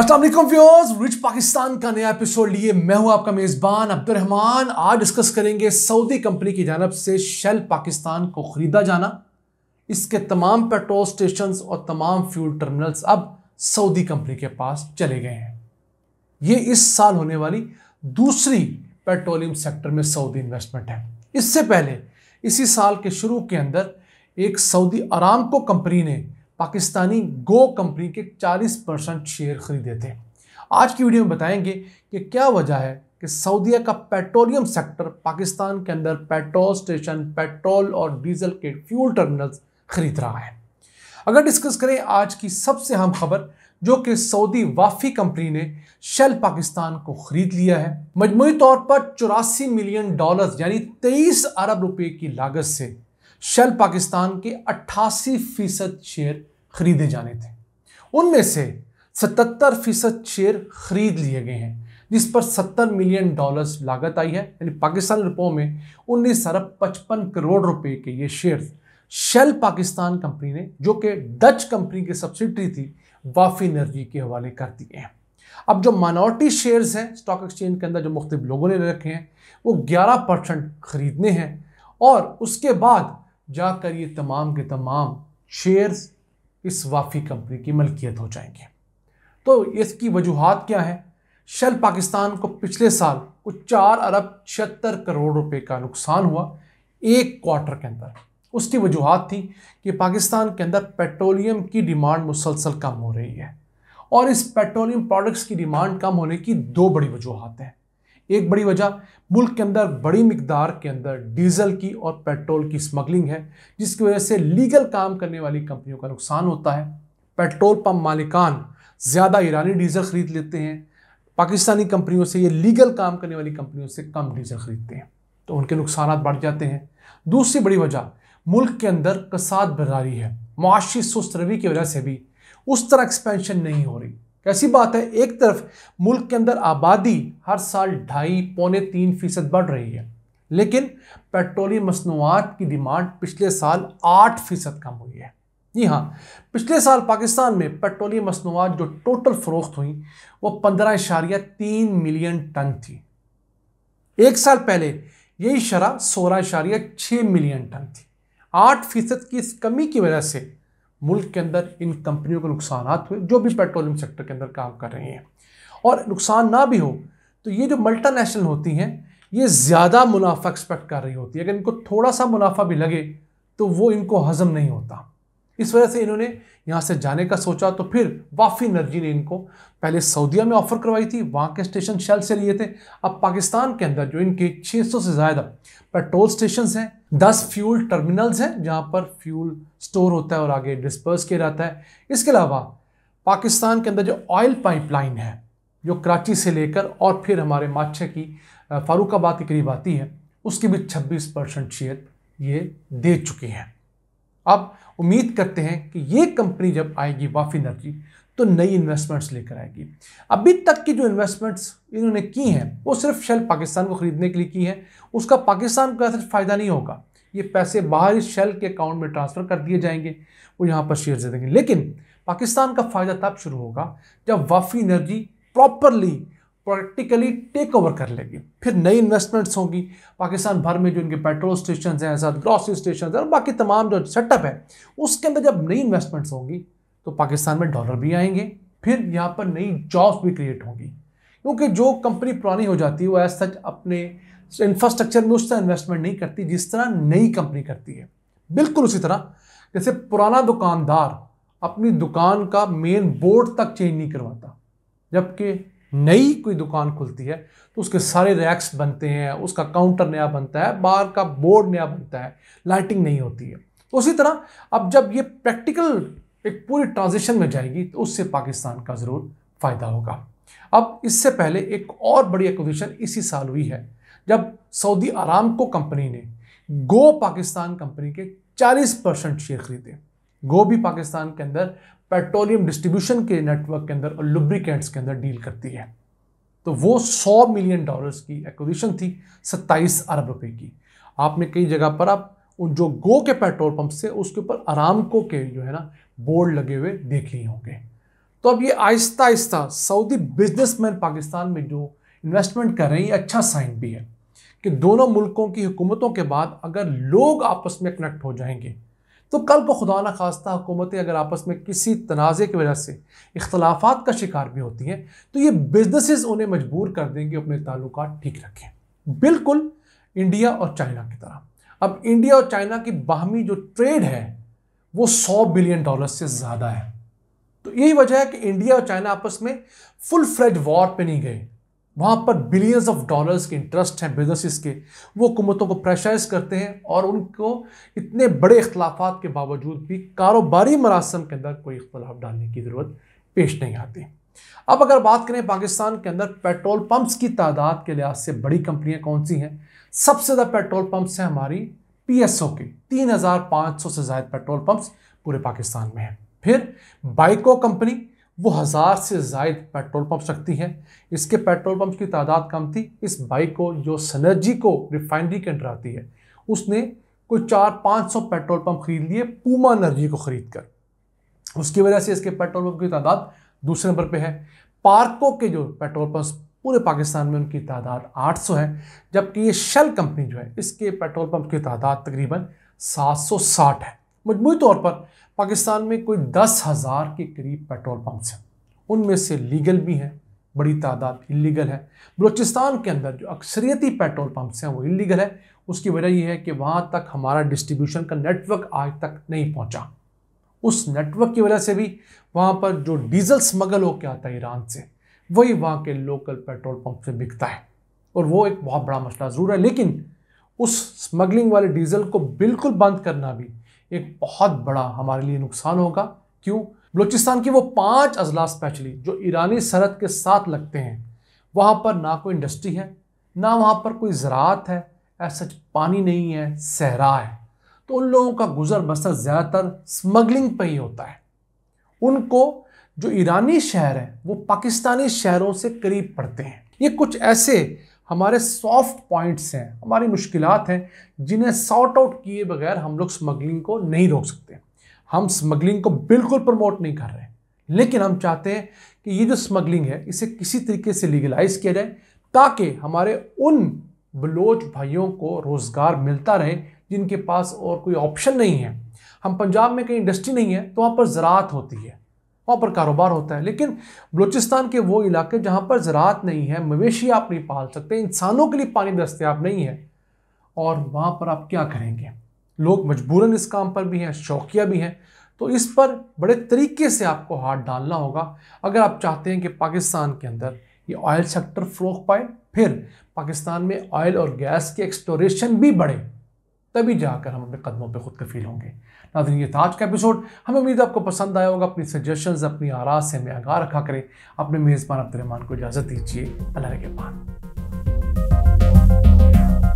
viewers rich Pakistan का नया episode लिए मैं हूं आपका मेज़बान अब्दुलरहमान आज डिस्कस करेंगे सऊदी कंपनी की जानब से शेल पाकिस्तान को ख़रीदा जाना इसके तमाम पेट्रोल स्टेशन और तमाम फ्यूल टर्मिनल्स अब सऊदी कंपनी के पास चले गए हैं ये इस साल होने वाली दूसरी पेट्रोलियम सेक्टर में सऊदी इन्वेस्टमेंट है इससे पहले इसी साल के शुरू के अंदर एक सऊदी आराम को कंपनी ने पाकिस्तानी गो कंपनी के 40 परसेंट शेयर खरीदे थे आज की वीडियो में बताएंगे कि क्या वजह है कि सऊदीया का पेट्रोलियम सेक्टर पाकिस्तान के अंदर पेट्रोल स्टेशन पेट्रोल और डीजल के फ्यूल टर्मिनल्स खरीद रहा है अगर डिस्कस करें आज की सबसे अहम खबर जो कि सऊदी वाफी कंपनी ने शेल पाकिस्तान को खरीद लिया है मजमू तौर पर चौरासी मिलियन डॉलर्स यानी तेईस अरब रुपए की लागत से शेल पाकिस्तान के 88 फीसद शेयर खरीदे जाने थे उनमें से 77 फीसद शेयर खरीद लिए गए हैं जिस पर 70 मिलियन डॉलर्स लागत आई है यानी पाकिस्तान रुपयों में उन्नीस अरब पचपन करोड़ रुपए के ये शेयर शेल पाकिस्तान कंपनी ने जो कि डच कंपनी की सब्सिडरी थी वाफी एनर्जी के हवाले कर दिए हैं अब जो माइनॉरिटी शेयर्स हैं स्टॉक एक्सचेंज के अंदर जो मुख्तु लोगों ने रखे हैं वो 11 परसेंट खरीदने हैं और उसके बाद जाकर ये तमाम के तमाम शेयर्स इस वाफ़ी कंपनी की मलकियत हो जाएंगे तो इसकी वजूहत क्या है शेल पाकिस्तान को पिछले साल कुछ चार अरब छिहत्तर करोड़ रुपए का नुकसान हुआ एक क्वार्टर के अंदर उसकी वजूहत थी कि पाकिस्तान के अंदर पेट्रोलियम की डिमांड मुसलसल कम हो रही है और इस पेट्रोलियम प्रोडक्ट्स की डिमांड कम होने की दो बड़ी वजूहत हैं एक बड़ी वजह मुल्क के अंदर बड़ी मकदार के अंदर डीजल की और पेट्रोल की स्मगलिंग है जिसकी वजह से लीगल काम करने वाली कंपनियों का नुकसान होता है पेट्रोल पम्प मालिकान ज़्यादा ईरानी डीजल ख़रीद लेते हैं पाकिस्तानी कंपनियों से ये लीगल काम करने वाली कंपनियों से कम डीजल ख़रीदते हैं तो उनके नुकसान बढ़ जाते हैं दूसरी बड़ी वजह मुल्क के अंदर कसाद बरारी है मुआशी सुस्त रवि की वजह से भी उस तरह एक्सपेंशन नहीं हो रही कैसी बात है एक तरफ मुल्क के अंदर आबादी हर साल ढाई पौने तीन फीसद बढ़ रही है लेकिन पेट्रोलियम मसनूआत की डिमांड पिछले साल आठ फीसद कम हुई है जी हाँ पिछले साल पाकिस्तान में पेट्रोलियम मसनूआत जो टोटल फरोख्त हुई वो पंद्रह इशारिया तीन मिलियन टन थी एक साल पहले यही शरह सोलह इशारिया छः मिलियन टन थी आठ फीसद की इस कमी की वजह से मुल्क के अंदर इन कंपनियों को नुकसान हुए जो भी पेट्रोलियम सेक्टर के अंदर काम कर रही हैं और नुकसान ना भी हो तो ये जो मल्टानेशनल होती हैं ये ज़्यादा मुनाफा एक्सपेक्ट कर रही होती है अगर इनको थोड़ा सा मुनाफा भी लगे तो वो इनको हज़म नहीं होता इस वजह से इन्होंने यहाँ से जाने का सोचा तो फिर वाफी नर्जी ने इनको पहले सऊदीया में ऑफ़र करवाई थी वहाँ के स्टेशन शेल से लिए थे अब पाकिस्तान के अंदर जो इनके 600 से ज़्यादा पेट्रोल स्टेशन हैं 10 फ्यूल टर्मिनल्स हैं जहाँ पर फ्यूल स्टोर होता है और आगे डिस्पर्स किया जाता है इसके अलावा पाकिस्तान के अंदर जो ऑयल पाइपलाइन है जो कराची से लेकर और फिर हमारे माछे की फ़ारूकाबाद के करीब आती है उसकी भी छब्बीस परसेंट ये दे चुकी हैं अब उम्मीद करते हैं कि ये कंपनी जब आएगी वाफी एनर्जी तो नई इन्वेस्टमेंट्स लेकर आएगी अभी तक की जो इन्वेस्टमेंट्स इन्होंने की हैं वो सिर्फ शेल पाकिस्तान को ख़रीदने के लिए की हैं उसका पाकिस्तान को ऐसा फ़ायदा नहीं होगा ये पैसे बाहर इस शेल के अकाउंट में ट्रांसफ़र कर दिए जाएंगे वो यहाँ पर शेयर दे देंगे लेकिन पाकिस्तान का फ़ायदा तब शुरू होगा जब Wafi energy properly practically take over कर लेगी फिर नई इन्वेस्टमेंट्स होंगी पाकिस्तान भर में जो इनके पेट्रोल स्टेशन हैं साथ ग्रॉसरी स्टेशन और बाकी तमाम जो सेटअप है उसके अंदर जब नई इन्वेस्टमेंट्स होंगी तो पाकिस्तान में डॉलर भी आएंगे फिर यहाँ पर नई जॉब्स भी क्रिएट होंगी क्योंकि जो कंपनी पुरानी हो जाती है वो एज सच अपने इंफ्रास्ट्रक्चर में उस तरह इन्वेस्टमेंट नहीं करती जिस तरह नई कंपनी करती है बिल्कुल उसी तरह जैसे पुराना दुकानदार अपनी दुकान का मेन बोर्ड तक चेंज नहीं करवाता जबकि नई कोई दुकान खुलती है तो उसके सारे रैक्स बनते हैं उसका काउंटर नया बनता है बार का बोर्ड नया बनता है लाइटिंग नहीं होती है तो उसी तरह अब जब ये प्रैक्टिकल एक पूरी ट्रांजिशन में जाएगी तो उससे पाकिस्तान का ज़रूर फ़ायदा होगा अब इससे पहले एक और बड़ी एक्विजिशन इसी साल हुई है जब सऊदी आराम को कंपनी ने गो पाकिस्तान कंपनी के 40 परसेंट शेयर खरीदे वो भी पाकिस्तान के अंदर पेट्रोलियम डिस्ट्रीब्यूशन के नेटवर्क के अंदर और लुब्रिकेंट्स के अंदर डील करती है तो वो 100 मिलियन डॉलर्स की एक्विजिशन थी 27 अरब रुपए की आपने कई जगह पर आप उन जो गो के पेट्रोल पंप से उसके ऊपर आरामको के जो है ना बोर्ड लगे हुए देख लिए होंगे तो अब ये आहिस्ता आहिस्ता सऊदी बिजनेसमैन पाकिस्तान में जो इन्वेस्टमेंट कर रहे हैं ये अच्छा साइन भी है कि दोनों मुल्कों की हुकूमतों के बाद अगर लोग आपस में कनेक्ट हो जाएंगे तो कल को खुदा न खास्ता हुकूमतें अगर आपस में किसी तनाज़े की वजह से इख्तलाफात का शिकार भी होती हैं तो ये बिजनेसेस उन्हें मजबूर कर देंगे अपने ताल्लुक ठीक रखें बिल्कुल इंडिया और चाइना की तरह अब इंडिया और चाइना की बाहमी जो ट्रेड है वो सौ बिलियन डॉलर से ज़्यादा है तो यही वजह है कि इंडिया और चाइना आपस में फुल फ्लेज वॉर पर नहीं गए वहाँ पर बिलियंस ऑफ डॉलर्स के इंटरेस्ट हैं बिजनेसिस के वो हुकूमतों को प्रेशराइज करते हैं और उनको इतने बड़े इख्लाफा के बावजूद भी कारोबारी मरासम के अंदर कोई इख्तलाफ डालने की ज़रूरत पेश नहीं आती अब अगर बात करें पाकिस्तान के अंदर पेट्रोल पम्प्स की तादाद के लिहाज से बड़ी कंपनियाँ कौन सी हैं सबसे ज़्यादा पेट्रोल पम्प्स हैं हमारी पी एस ओ के तीन हज़ार पाँच सौ से ज़ायद पेट्रोल पम्प्स पूरे पाकिस्तान में हैं फिर बाइको कंपनी वो हज़ार से जायद पेट्रोल पंप रखती हैं इसके पेट्रोल पंप की तादाद कम थी इस बाइक को जो सनर्जी को रिफाइनरी के अंडर आती है उसने कोई चार पाँच सौ पेट्रोल पंप खरीद लिए पूमा एनर्जी को ख़रीद कर उसकी वजह से इसके पेट्रोल पंप की तादाद दूसरे नंबर पर है पार्कों के जो पेट्रोल पंप पूरे पाकिस्तान में उनकी तादाद 800 है जबकि ये शेल कंपनी जो है इसके पेट्रोल पंप की तादाद तकरीबन 760 है मजमू तौर पर पाकिस्तान में कोई दस हज़ार के करीब पेट्रोल पम्प्स हैं उनमें से लीगल भी हैं बड़ी तादाद इलीगल है बलूचिस्तान के अंदर जो अक्सरियती पेट्रोल पम्प्स हैं वो इलीगल है उसकी वजह यह है कि वहाँ तक हमारा डिस्ट्रीब्यूशन का नेटवर्क आज तक नहीं पहुँचा उस नेटवर्क की वजह से भी वहाँ पर जो डीजल स्मगल होकर आता है ईरान से वही वहाँ के लोकल पेट्रोल पम्प से बिकता है और वो एक बहुत बड़ा मसला ज़रूर है लेकिन उस स्मगलिंग वाले डीजल को बिल्कुल बंद करना भी एक बहुत बड़ा हमारे लिए नुकसान होगा क्यों बलूचिस्तान की वो पांच अजला स्पेशली जो ईरानी सरहद के साथ लगते हैं वहाँ पर ना कोई इंडस्ट्री है ना वहाँ पर कोई ज़रात है ऐसा पानी नहीं है सहरा है तो उन लोगों का गुजर बसर ज़्यादातर स्मगलिंग पर ही होता है उनको जो ईरानी शहर है वो पाकिस्तानी शहरों से करीब पड़ते हैं ये कुछ ऐसे हमारे सॉफ्ट पॉइंट्स हैं हमारी मुश्किल हैं जिन्हें सॉर्ट आउट किए बगैर हम लोग स्मगलिंग को नहीं रोक सकते हम स्मगलिंग को बिल्कुल प्रमोट नहीं कर रहे लेकिन हम चाहते हैं कि ये जो स्मगलिंग है इसे किसी तरीके से लीगलाइज किया जाए ताकि हमारे उन बलोच भाइयों को रोज़गार मिलता रहे जिनके पास और कोई ऑप्शन नहीं है हम पंजाब में कहीं इंडस्ट्री नहीं है तो वहाँ पर ज़रात होती है वहाँ पर कारोबार होता है लेकिन बलूचिस्तान के वो इलाके जहाँ पर ज़रात नहीं है मवेशी आप नहीं पाल सकते इंसानों के लिए पानी दस्तियाब नहीं है और वहाँ पर आप क्या करेंगे लोग मजबूरन इस काम पर भी हैं शौकिया भी हैं तो इस पर बड़े तरीके से आपको हाथ डालना होगा अगर आप चाहते हैं कि पाकिस्तान के अंदर ये ऑयल सेक्टर फ्लोक पाए फिर पाकिस्तान में ऑयल और गैस की एक्सप्लोरेशन भी बढ़े तभी जाकर हम अपने कदमों पर खुद कफील होंगे नाजरीन ये था आज का एपिसोड हमें उम्मीद आपको पसंद आया होगा अपनी सजेशन अपनी आरा से हमें आगाह रखा करें अपने मेज़बान अब्दुलरहमान को इजाज़त दीजिए अल्लाह के पान